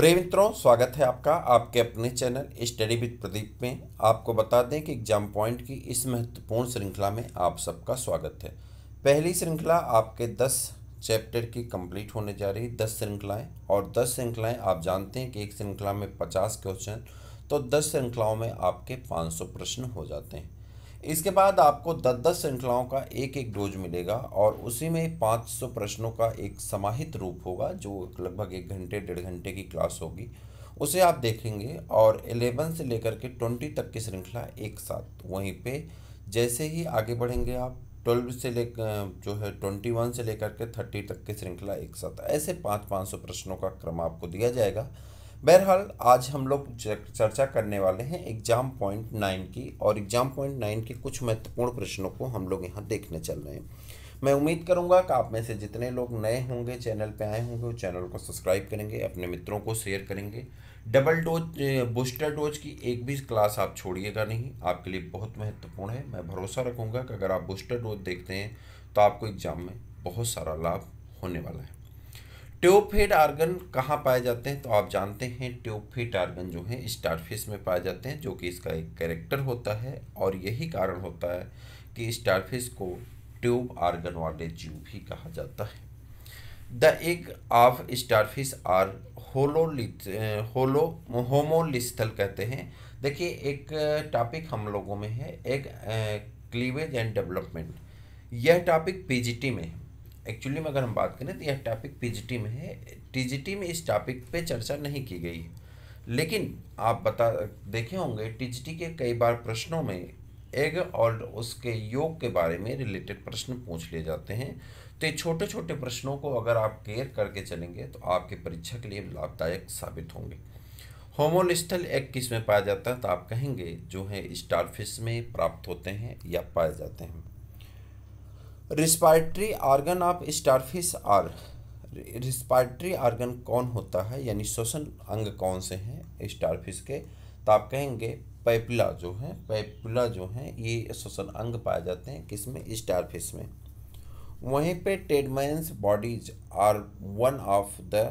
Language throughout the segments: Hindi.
प्रेम मित्रों स्वागत है आपका आपके अपने चैनल स्टडी विद प्रदीप में आपको बता दें कि एग्जाम पॉइंट की इस महत्वपूर्ण श्रृंखला में आप सबका स्वागत है पहली श्रृंखला आपके 10 चैप्टर की कंप्लीट होने जा रही दस श्रृंखलाएँ और दस श्रृंखलाएँ आप जानते हैं कि एक श्रृंखला में पचास क्वेश्चन तो दस श्रृंखलाओं में आपके पाँच प्रश्न हो जाते हैं इसके बाद आपको दस दस श्रृंखलाओं का एक एक डोज मिलेगा और उसी में 500 प्रश्नों का एक समाहित रूप होगा जो लगभग एक घंटे डेढ़ घंटे की क्लास होगी उसे आप देखेंगे और एलेवन से लेकर के ट्वेंटी तक की श्रृंखला एक साथ वहीं पे जैसे ही आगे बढ़ेंगे आप ट्वेल्व से ले जो है ट्वेंटी वन से लेकर के थर्टी तक की श्रृंखला एक साथ ऐसे पाँच पाँच सौ प्रश्नों का क्रम आपको दिया जाएगा बहरहाल आज हम लोग चर्चा करने वाले हैं एग्जाम पॉइंट नाइन की और एग्जाम पॉइंट नाइन के कुछ महत्वपूर्ण प्रश्नों को हम लोग यहाँ देखने चल रहे हैं मैं उम्मीद करूँगा कि आप में से जितने लोग नए होंगे चैनल पे आए होंगे वो चैनल को सब्सक्राइब करेंगे अपने मित्रों को शेयर करेंगे डबल डोज बूस्टर डोज की एक भी क्लास आप छोड़िएगा नहीं आपके लिए बहुत महत्वपूर्ण है मैं भरोसा रखूँगा कि अगर आप बूस्टर डोज देखते हैं तो आपको एग्ज़ाम में बहुत सारा लाभ होने वाला है ट्यूबफेड आर्गन कहाँ पाए जाते हैं तो आप जानते हैं ट्यूबफेड आर्गन जो है स्टारफिश में पाए जाते हैं जो कि इसका एक कैरेक्टर होता है और यही कारण होता है कि स्टारफिश को ट्यूब आर्गन वाले जीव भी कहा जाता है the egg of starfish are hololith holo homolecithal कहते हैं देखिए एक टॉपिक हम लोगों में है एक क्लीवेज एंड डेवलपमेंट यह टॉपिक पीजीटी में है एक्चुअली में अगर हम बात करें तो यह टॉपिक पी में है टी में इस टॉपिक पे चर्चा नहीं की गई है लेकिन आप बता देखे होंगे टी के कई बार प्रश्नों में एग और उसके योग के बारे में रिलेटेड प्रश्न पूछ लिए जाते हैं तो ये छोटे छोटे प्रश्नों को अगर आप केयर करके चलेंगे तो आपकी परीक्षा के लिए लाभदायक साबित होंगे होमोलिस्टल एग किस में पाया जाता है तो आप कहेंगे जो है स्टारफिश में प्राप्त होते हैं या पाए जाते हैं respiratory organ of starfish are respiratory organ कौन होता है यानी श्वसन अंग कौन से हैं स्टारफिश के तो आप कहेंगे पैपिला जो है पैपला जो है ये श्वसन अंग पाए जाते हैं किसमें स्टारफिश में वहीं पे Tiedemann's bodies are one of the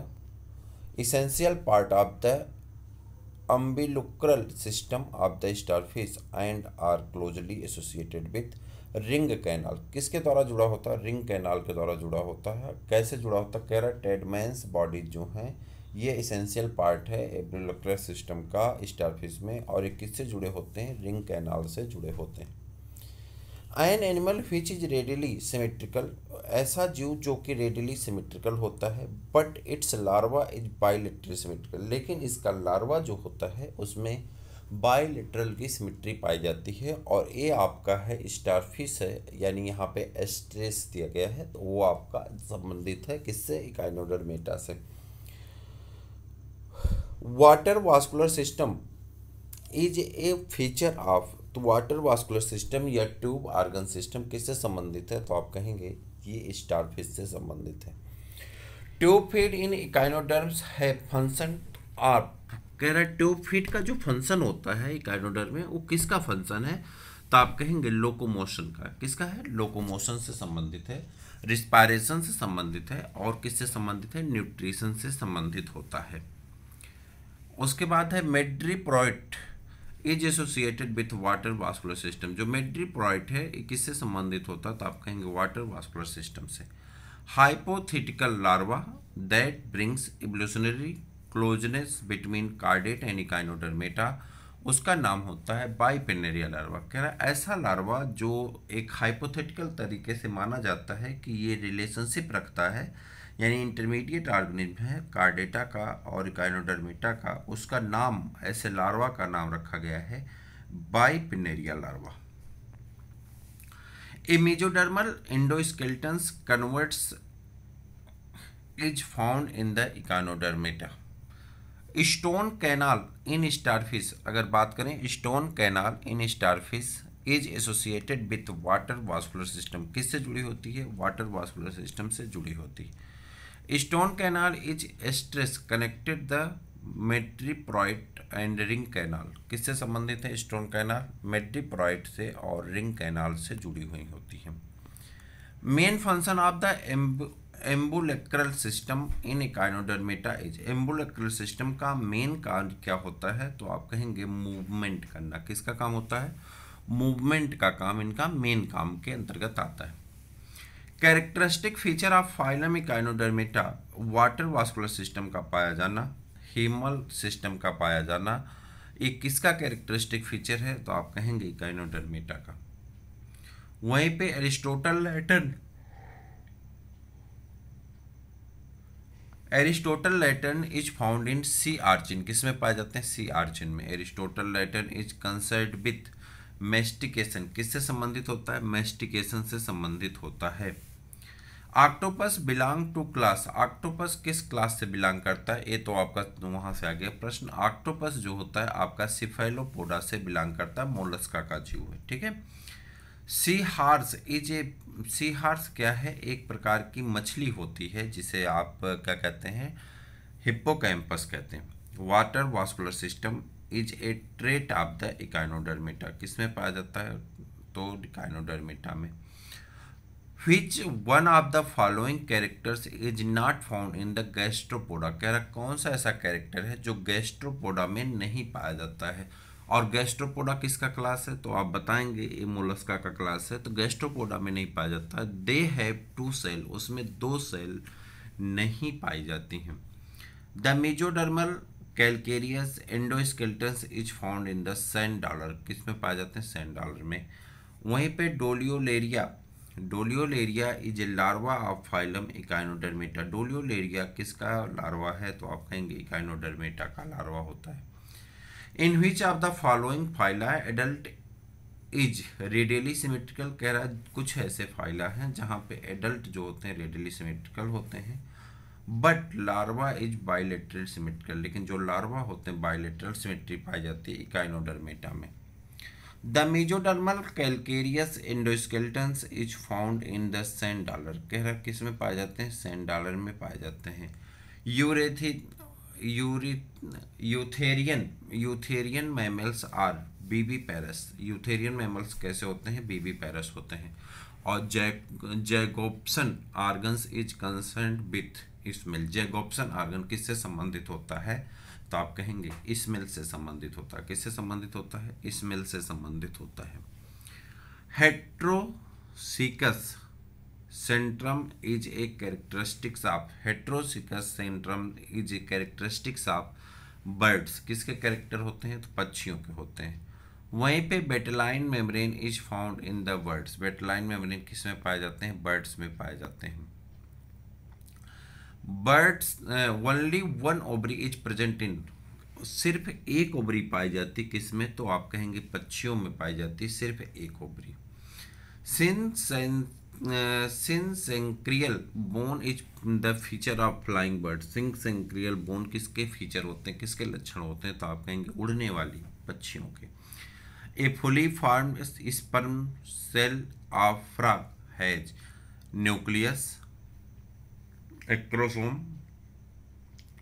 essential part of the ambulacral system of the starfish and are closely associated with ring canal किसके द्वारा जुड़ा होता है रिंग कैनाल के द्वारा जुड़ा होता है कैसे जुड़ा होता है कैराटेडमैंस रहा बॉडीज जो हैं ये इसेंशियल पार्ट है एब्रोलोक्लर सिस्टम का स्टारफिश में और ये किससे जुड़े होते हैं रिंग कैनाल से जुड़े होते हैं an animal which is radially symmetrical ऐसा जीव जो कि रेडिली सिमेट्रिकल होता है but its larva is bilateral symmetrical लेकिन इसका लार्वा जो होता है उसमें बायोलेटरल की सिमिट्री पाई जाती है और ये आपका है स्टारफिश है यानी यहाँ पे एस्ट्रेस दिया गया है तो वो आपका संबंधित है किससे इकाइनोडर मेटा से water vascular system is a feature of तो वाटर वास्कुलर सिस्टम या ट्यूब आर्गन सिस्टम किससे संबंधित है तो आप कहेंगे ये स्टारफिश से संबंधित है ट्यूब फीड इन इकाइनोडर्म्स है फंक्शन आर कह रहा है ट्यूब फीट का जो फंक्शन होता है इकाइनोडर में वो किसका फंक्शन है तो आप कहेंगे लोकोमोशन का किसका है लोकोमोशन से संबंधित है रिस्पायरेशन से संबंधित है और किससे संबंधित है न्यूट्रिशन से संबंधित होता है उसके बाद है madreporite is associated with water vascular system जो मेड्रीप्रॉइट है किससे संबंधित होता है तो आप कहेंगे वाटर वास्कुलर सिस्टम से hypothetical larva that brings evolutionary closeness between chordate and echinodermata उसका नाम होता है बाईपेनेरिया लार्वा कह रहा है ऐसा लार्वा जो एक हाइपोथेटिकल तरीके से माना जाता है कि ये रिलेशनशिप रखता है यानी इंटरमीडिएट ऑर्गेनिज्म है कार्डेटा का और इकाइनोडर्मेटा का उसका नाम ऐसे लार्वा का नाम रखा गया है bipinnaria larva mesodermal endoskeletons converts is found in the echinodermata stone canal in starfish अगर बात करें stone canal in starfish is associated with water vascular system किससे जुड़ी होती है वाटर वास्कुलर सिस्टम से जुड़ी होती है स्टोन कैनाल इज एस्ट्रेस connected the madreporite and ring canal किससे संबंधित है स्टोन कैनाल मेट्रीप्रॉइट से और रिंग कैनाल से जुड़ी हुई होती है main function of the ambulacral system in echinodermata is ambulacral system का मेन काम क्या होता है तो आप कहेंगे मूवमेंट करना किसका काम होता है मूवमेंट का काम इनका मेन काम के अंतर्गत आता है characteristic feature of phylum echinodermata water vascular system का पाया जाना हेमल सिस्टम का पाया जाना ये किसका कैरेक्टरिस्टिक फीचर है तो आप कहेंगे इकाइनोडर्मेटा का वहीं पे Aristotle lantern Aristotle lantern is found in sea urchin किस में पाए जाते हैं सी आर्चिन में Aristotle lantern is concerned with mastication किससे संबंधित होता है मेस्टिकेशन से संबंधित होता है octopus belong to class octopus किस क्लास से बिलोंग करता है ये तो आपका वहाँ से आ गया प्रश्न ऑक्टोपस जो होता है आपका सिफेलोपोडा से बिलोंग करता है मोलस्का का जीव है ठीक है sea horse is a sea horse क्या है एक प्रकार की मछली होती है जिसे आप क्या कहते हैं हिप्पोकैम्पस कहते हैं water vascular system is a trait of the echinodermata किसमें पाया जाता है तो इकाइनोडर्मेटा में which one of the following characters is not found in the gastropoda कह रहा कौन सा ऐसा कैरेक्टर है जो गैस्ट्रोपोडा में नहीं पाया जाता है और गैस्ट्रोपोडा किसका क्लास है तो आप बताएंगे ये मोलस्का का क्लास है तो गैस्ट्रोपोडा में नहीं पाया जाता दे हैव टू सेल उसमें दो सेल नहीं पाई जाती हैं the mesodermal calcareous endoskeletons is found in the sand dollar किस में पाए जाते हैं सेंट डॉलर में वहीं पे doliolaria doliolaria is a larva of phylum echinodermata doliolaria किसका लार्वा है तो आप कहेंगे इकाइनोडर्मेटा का लार्वा होता है in which of the following phyla adult is radially symmetrical कह रहा है कुछ ऐसे फाइला हैं जहाँ पे एडल्ट जो होते हैं रेडियली सिमेट्रिकल होते हैं but larva is bilateral symmetrical लेकिन जो लार्वा होते हैं बायोलेट्रल सिमेट्री पाई जाती है इकाइनोडर्मेटा में the mesodermal calcareous endoskeletons is found in the sand dollar कह रहा किस में पाए जाते हैं सेंड डॉलर में पाए जाते हैं यूरेथिन यूरी eutherian eutherian mammals are viviparous eutherian mammals कैसे होते हैं बीबी पैरस होते हैं और जै Jacobson organs is concern with smell Jacobson organ किससे संबंधित होता है तो आप कहेंगे स्मेल से संबंधित होता है किससे संबंधित होता है स्मेल से संबंधित होता है heterocoelous centrum is a characteristics of heterocoelous centrum is a characteristics of birds किसके कैरेक्टर होते हैं तो पक्षियों के होते हैं वहीं पे vitelline membrane is found in the birds vitelline membrane किस में पाए जाते हैं बर्ड्स में पाए जाते हैं birds only one ovary is present in सिर्फ एक ओबरी पाई जाती किस में तो आप कहेंगे पक्षियों में पाई जाती सिर्फ एक ovary syn synsacral bone is the feature of flying bird synsacral bone किसके फीचर होते हैं किसके लक्षण होते हैं तो आप कहेंगे उड़ने वाली पक्षियों के a fully form sperm cell of frog has nucleus acrosome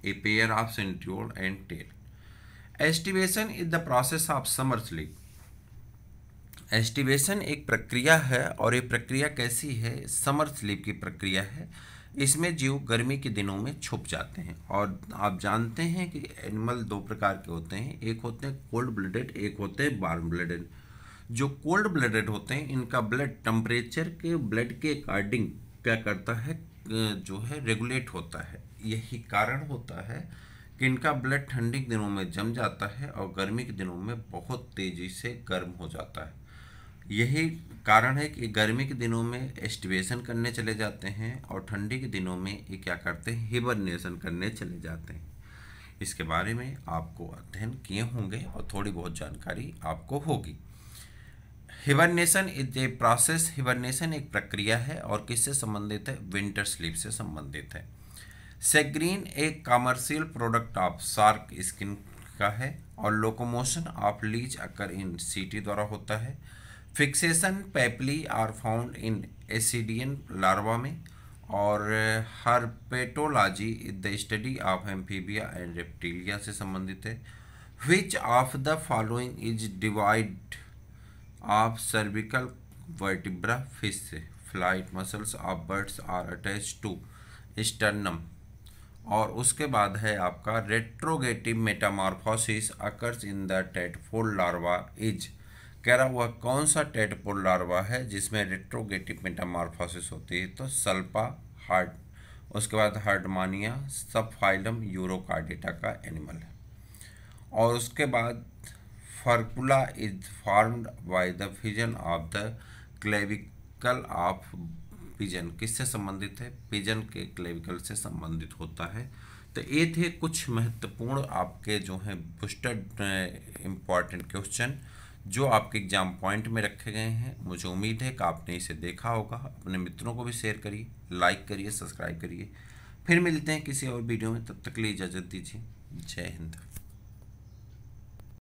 a pair of centriole and tail aestivation is the process of summer sleep aestivation एक प्रक्रिया है और ये प्रक्रिया कैसी है समर स्लीप की प्रक्रिया है इसमें जीव गर्मी के दिनों में छुप जाते हैं और आप जानते हैं कि एनिमल दो प्रकार के होते हैं एक होते हैं कोल्ड ब्लडेड एक होते हैं वार्म ब्लडेड जो कोल्ड ब्लडेड होते हैं इनका ब्लड टेम्परेचर के ब्लड के अकॉर्डिंग क्या करता है जो है रेगुलेट होता है यही कारण होता है कि इनका ब्लड ठंडी के दिनों में जम जाता है और गर्मी के दिनों में बहुत तेज़ी से गर्म हो जाता है यही कारण है कि गर्मी के दिनों में एस्टिवेशन करने चले जाते हैं और ठंडी के दिनों में ये क्या करते हैं हिबरनेशन करने चले जाते हैं इसके बारे में आपको अध्ययन किए होंगे और थोड़ी बहुत जानकारी आपको होगी hibernation is a process hibernation एक प्रक्रिया है और किससे संबंधित है विंटर स्लीप से संबंधित है सेग्रीन एक commercial product of shark skin का है और locomotion of leech occur in setae द्वारा होता है fixation papillae are found in ascidian larva में और is the study of amphibia and reptilia से संबंधित है which of the following is divide of cervical vertebra fish flight muscles of birds are attach to sternum और उसके बाद है आपका retrogressive metamorphosis occurs in the tadpole larva is कह रहा हुआ कौन सा टेटपोल लार्वा है जिसमें रेट्रोगेटिव मेटामॉर्फोसिस होती है तो सल्पा हार्ट उसके बाद हार्डमानिया सबफाइलम यूरोकार्डिटा का एनिमल है और उसके बाद furcula is formed by the fusion of the clavicle of pigeon किससे संबंधित है पिजन के क्लेविकल से संबंधित होता है तो ये थे कुछ महत्वपूर्ण आपके जो हैं बूस्टर इम्पॉर्टेंट क्वेश्चन जो आपके एग्ज़ाम पॉइंट में रखे गए हैं मुझे उम्मीद है कि आपने इसे देखा होगा अपने मित्रों को भी शेयर करिए लाइक करिए सब्सक्राइब करिए फिर मिलते हैं किसी और वीडियो में तब तक के लिए इजाज़त दीजिए जय हिंद